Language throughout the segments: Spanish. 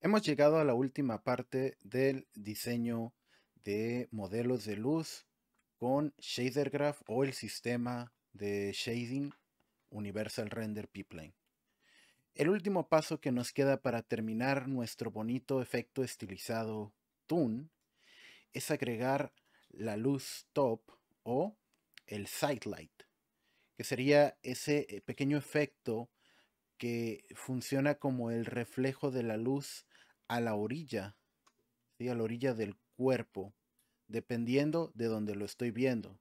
Hemos llegado a la última parte del diseño de modelos de luz con Shader Graph o el sistema de shading Universal Render Pipeline. El último paso que nos queda para terminar nuestro bonito efecto estilizado Tune es agregar la luz top o el sidelight, que sería ese eh, pequeño efecto que funciona como el reflejo de la luz a la orilla, a la orilla del cuerpo, dependiendo de donde lo estoy viendo.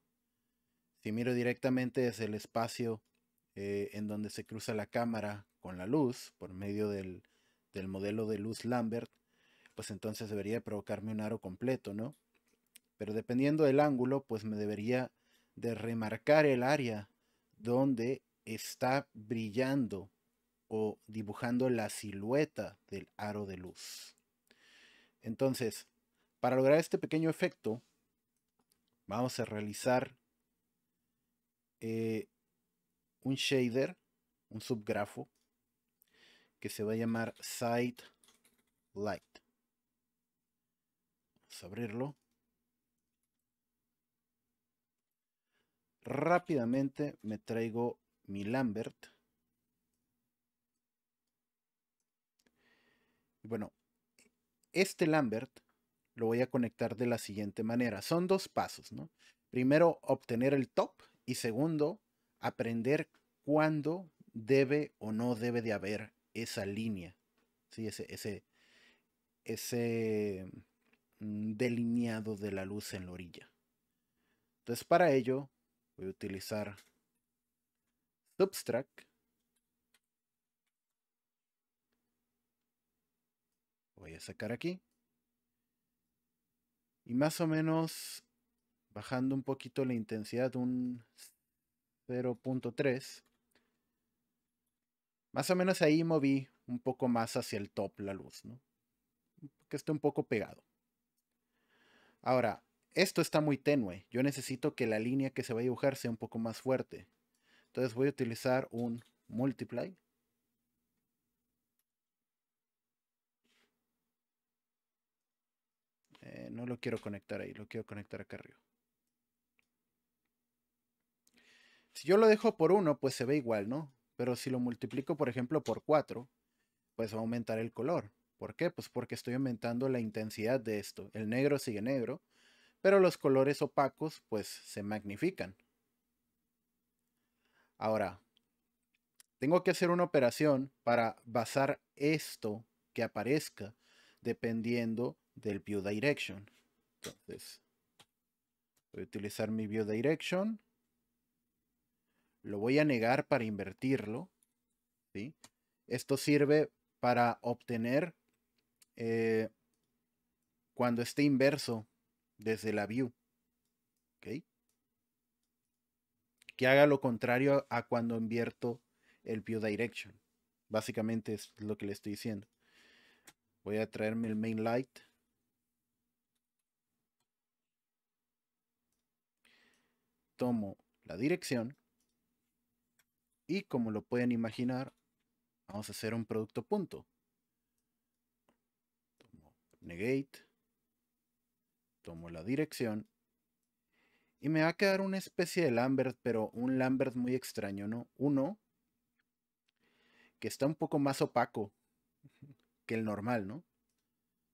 Si miro directamente desde el espacio eh, en donde se cruza la cámara con la luz por medio del, del modelo de luz Lambert, pues entonces debería provocarme un aro completo, ¿no? Pero dependiendo del ángulo, pues me debería de remarcar el área donde está brillando o dibujando la silueta del aro de luz. Entonces, para lograr este pequeño efecto, vamos a realizar eh, un shader, un subgrafo, que se va a llamar Side Light. Vamos a abrirlo. Rápidamente me traigo mi Lambert Bueno, este Lambert lo voy a conectar de la siguiente manera. Son dos pasos, ¿no? Primero, obtener el top y segundo, aprender cuándo debe o no debe de haber esa línea, ¿sí? ese, ese, ese mm, delineado de la luz en la orilla. Entonces para ello voy a utilizar Substract voy a sacar aquí. Y más o menos bajando un poquito la intensidad, un 0.3. Más o menos ahí moví un poco más hacia el top la luz, ¿no? Que esté un poco pegado. Ahora, esto está muy tenue. Yo necesito que la línea que se va a dibujar sea un poco más fuerte. Entonces voy a utilizar un multiply. no lo quiero conectar ahí, lo quiero conectar acá arriba. Si yo lo dejo por 1, pues se ve igual, ¿no? Pero si lo multiplico, por ejemplo, por 4, pues va a aumentar el color. ¿Por qué? Pues porque estoy aumentando la intensidad de esto. El negro sigue negro, pero los colores opacos pues se magnifican. Ahora, tengo que hacer una operación para basar esto que aparezca dependiendo del view direction. Entonces, voy a utilizar mi view direction. Lo voy a negar para invertirlo. ¿sí? Esto sirve para obtener eh, cuando esté inverso desde la view. ¿okay? Que haga lo contrario a cuando invierto el view direction. Básicamente es lo que le estoy diciendo. Voy a traerme el main light. tomo la dirección y como lo pueden imaginar, vamos a hacer un producto punto. Tomo negate, tomo la dirección y me va a quedar una especie de Lambert, pero un Lambert muy extraño, ¿no? Uno que está un poco más opaco que el normal, ¿no?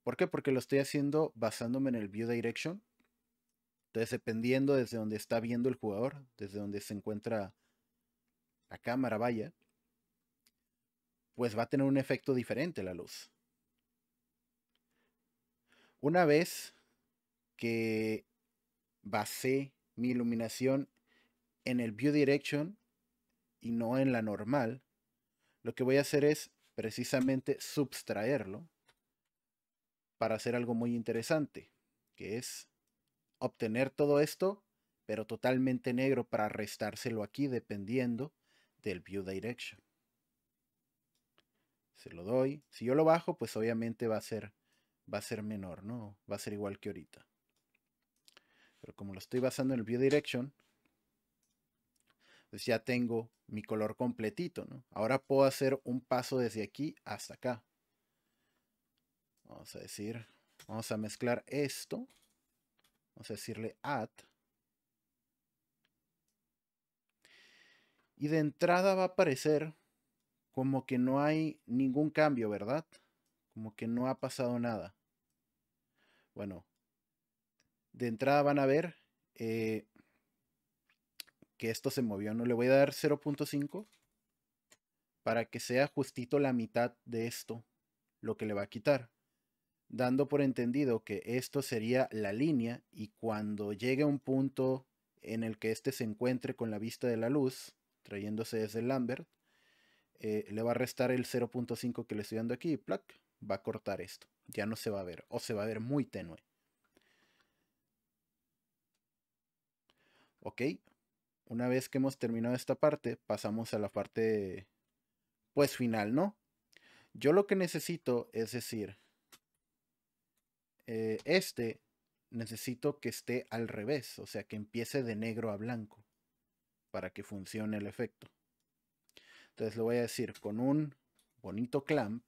¿Por qué? Porque lo estoy haciendo basándome en el view direction entonces, dependiendo desde donde está viendo el jugador, desde donde se encuentra la cámara, vaya, pues va a tener un efecto diferente la luz. Una vez que basé mi iluminación en el View Direction y no en la normal, lo que voy a hacer es precisamente subtraerlo para hacer algo muy interesante, que es obtener todo esto, pero totalmente negro para restárselo aquí dependiendo del view direction. Se lo doy. Si yo lo bajo, pues obviamente va a ser, va a ser menor, ¿no? Va a ser igual que ahorita. Pero como lo estoy basando en el view direction, pues ya tengo mi color completito, ¿no? Ahora puedo hacer un paso desde aquí hasta acá. Vamos a decir, vamos a mezclar esto Vamos a decirle add. Y de entrada va a aparecer como que no hay ningún cambio, ¿verdad? Como que no ha pasado nada. Bueno, de entrada van a ver eh, que esto se movió. No le voy a dar 0.5 para que sea justito la mitad de esto, lo que le va a quitar dando por entendido que esto sería la línea y cuando llegue a un punto en el que éste se encuentre con la vista de la luz, trayéndose desde Lambert, eh, le va a restar el 0.5 que le estoy dando aquí y va a cortar esto. Ya no se va a ver o se va a ver muy tenue. Ok, una vez que hemos terminado esta parte, pasamos a la parte pues final, ¿no? Yo lo que necesito es decir, eh, este necesito que esté al revés, o sea, que empiece de negro a blanco para que funcione el efecto. Entonces lo voy a decir con un bonito clamp,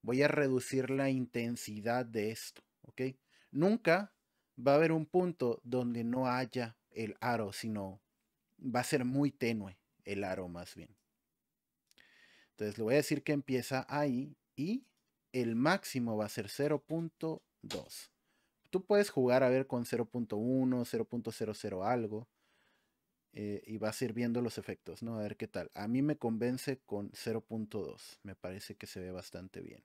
voy a reducir la intensidad de esto, ¿ok? Nunca va a haber un punto donde no haya el aro, sino va a ser muy tenue el aro más bien. Entonces le voy a decir que empieza ahí y el máximo va a ser punto 2. Tú puedes jugar a ver con 0.1, 0.00 algo. Eh, y vas a ir viendo los efectos, ¿no? A ver qué tal. A mí me convence con 0.2. Me parece que se ve bastante bien.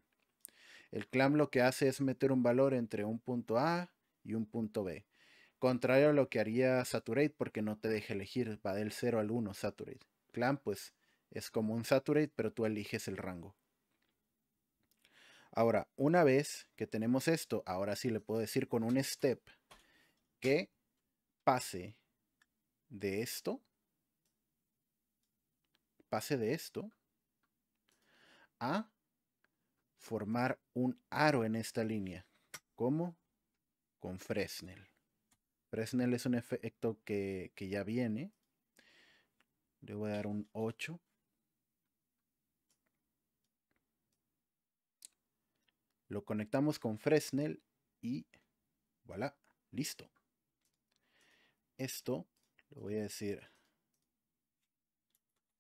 El clam lo que hace es meter un valor entre un punto A y un punto B. Contrario a lo que haría Saturate porque no te deja elegir, va del 0 al 1 Saturate. Clam pues es como un Saturate pero tú eliges el rango. Ahora, una vez que tenemos esto, ahora sí le puedo decir con un step que pase de esto, pase de esto a formar un aro en esta línea. ¿Cómo? Con Fresnel. Fresnel es un efecto que, que ya viene. Le voy a dar un 8 Lo conectamos con Fresnel y voilà, listo. Esto lo voy a decir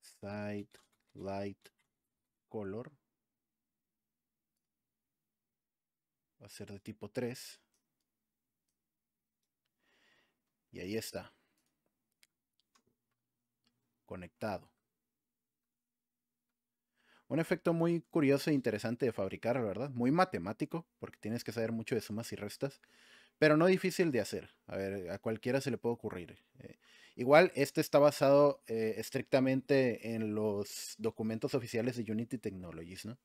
side light color. Va a ser de tipo 3. Y ahí está. Conectado. Un efecto muy curioso e interesante de fabricar, ¿verdad? Muy matemático, porque tienes que saber mucho de sumas y restas, pero no difícil de hacer. A ver, a cualquiera se le puede ocurrir. Eh. igual, este está basado eh, estrictamente en los documentos oficiales de Unity Technologies, ¿no?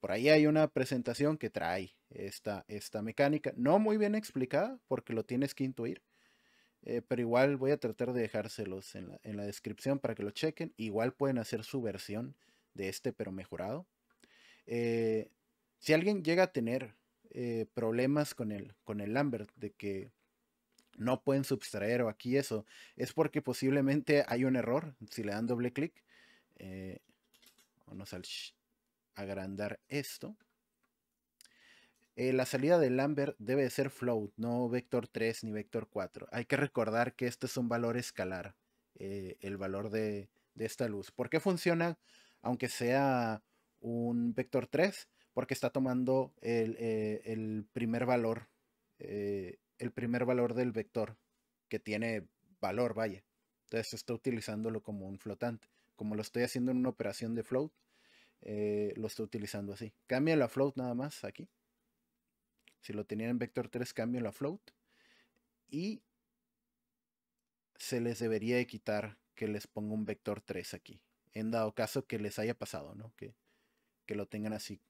Por ahí hay una presentación que trae esta, esta mecánica, no muy bien explicada, porque lo tienes que intuir. Eh, pero igual voy a tratar de dejárselos en la, en la descripción para que lo chequen. Igual pueden hacer su versión de este, pero mejorado. Eh, si alguien llega a tener eh, problemas con el, con el Lambert, de que no pueden subtraer o aquí eso, es porque posiblemente hay un error si le dan doble clic. Eh, vamos a agrandar esto. la salida del Lambert debe ser float, no vector 3 ni vector 4. Hay que recordar que este es un valor escalar, el valor de, de, esta luz. ¿Por qué funciona aunque sea un vector 3, porque está tomando el, eh, primer valor, eh, el primer valor del vector, que tiene valor, vaya. Entonces está utilizándolo como un flotante. Como lo estoy haciendo en una operación de float, eh, lo estoy utilizando así. Cambia la float nada más aquí. Si lo tenían en vector 3, cambio la float. Y se les debería quitar que les ponga un vector 3 aquí en dado caso que les haya pasado, ¿no? Que, lo tengan así.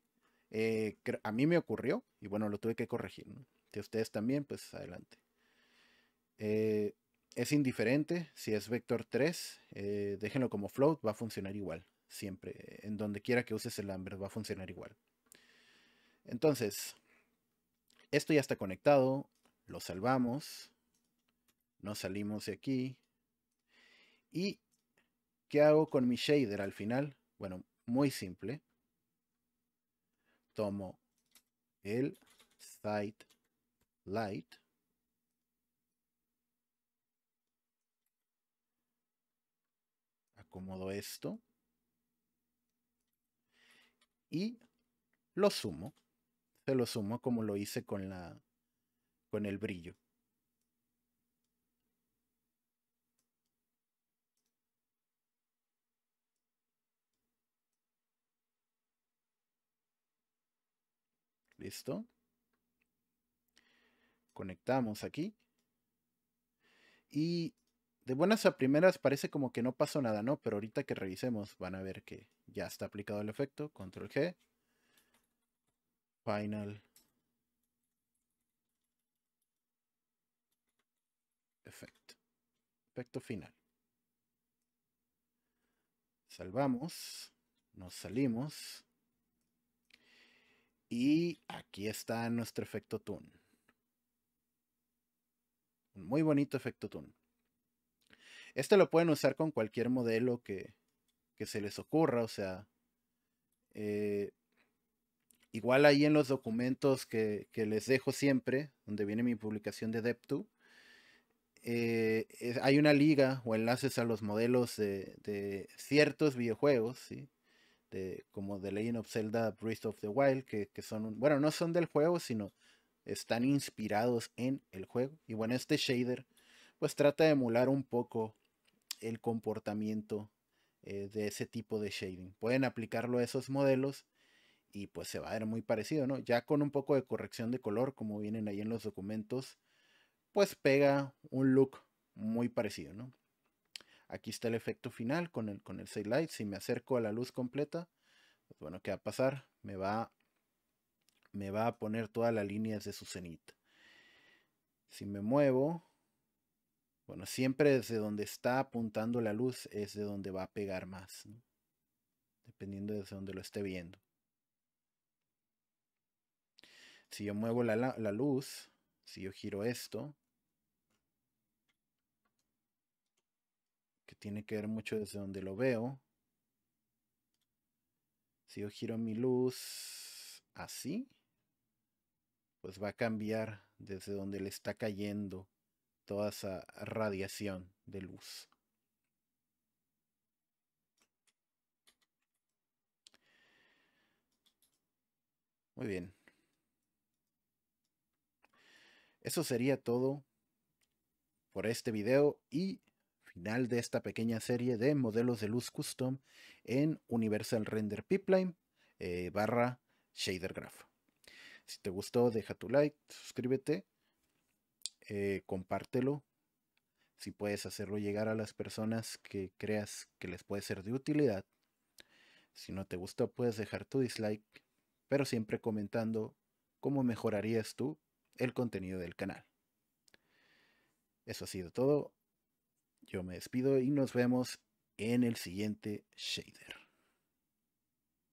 Eh, a mí me ocurrió y bueno, lo tuve que corregir, ¿no? Si ustedes también, pues adelante. Eh, es indiferente si es vector 3, eh, déjenlo como float, va a funcionar igual, siempre. En donde quiera que uses el Lambert va a funcionar igual. Entonces, esto ya está conectado, lo salvamos, nos salimos de aquí y ¿Qué hago con mi shader al final? Bueno, muy simple. Tomo el site light. Acomodo esto. Y lo sumo. Se lo sumo como lo hice con la con el brillo. ¿Listo? Conectamos aquí. Y de buenas a primeras parece como que no pasó nada, ¿no? Pero ahorita que revisemos van a ver que ya está aplicado el efecto. Control G. Final efecto. Efecto final. Salvamos. Nos salimos. Y aquí está nuestro efecto tune. Un muy bonito efecto tune. Este lo pueden usar con cualquier modelo que, se les ocurra. O sea, eh, igual ahí en los documentos que, les dejo siempre, donde viene mi publicación de Deptu, eh, hay una liga o enlaces a los modelos de, de ciertos videojuegos, ¿sí? como The Legend of Zelda Breath of the Wild, que, son, bueno, no son del juego, sino están inspirados en el juego. Y bueno, este shader pues trata de emular un poco el comportamiento eh, de ese tipo de shading. Pueden aplicarlo a esos modelos y pues se va a ver muy parecido, ¿no? Ya con un poco de corrección de color, como vienen ahí en los documentos, pues pega un look muy parecido, ¿no? Aquí está el efecto final con el, con Light. Si me acerco a la luz completa, pues bueno, ¿qué va a pasar? Me va, me va a poner todas las líneas de su cenita. Si me muevo, bueno, siempre desde donde está apuntando la luz es de donde va a pegar más. Dependiendo desde donde lo esté viendo. Si yo muevo la luz, si yo giro esto, tiene que ver mucho desde donde lo veo. Si yo giro mi luz así, pues va a cambiar desde donde le está cayendo toda esa radiación de luz. Muy bien. Eso sería todo por este video y final de esta pequeña serie de modelos de luz custom en Universal Render Pipeline eh, barra Shader Graph. Si te gustó, deja tu like, suscríbete, eh, compártelo. Si puedes hacerlo llegar a las personas que creas que les puede ser de utilidad. Si no te gustó, puedes dejar tu dislike, pero siempre comentando cómo mejorarías tú el contenido del canal. Eso ha sido todo. Yo me despido y nos vemos en el siguiente shader.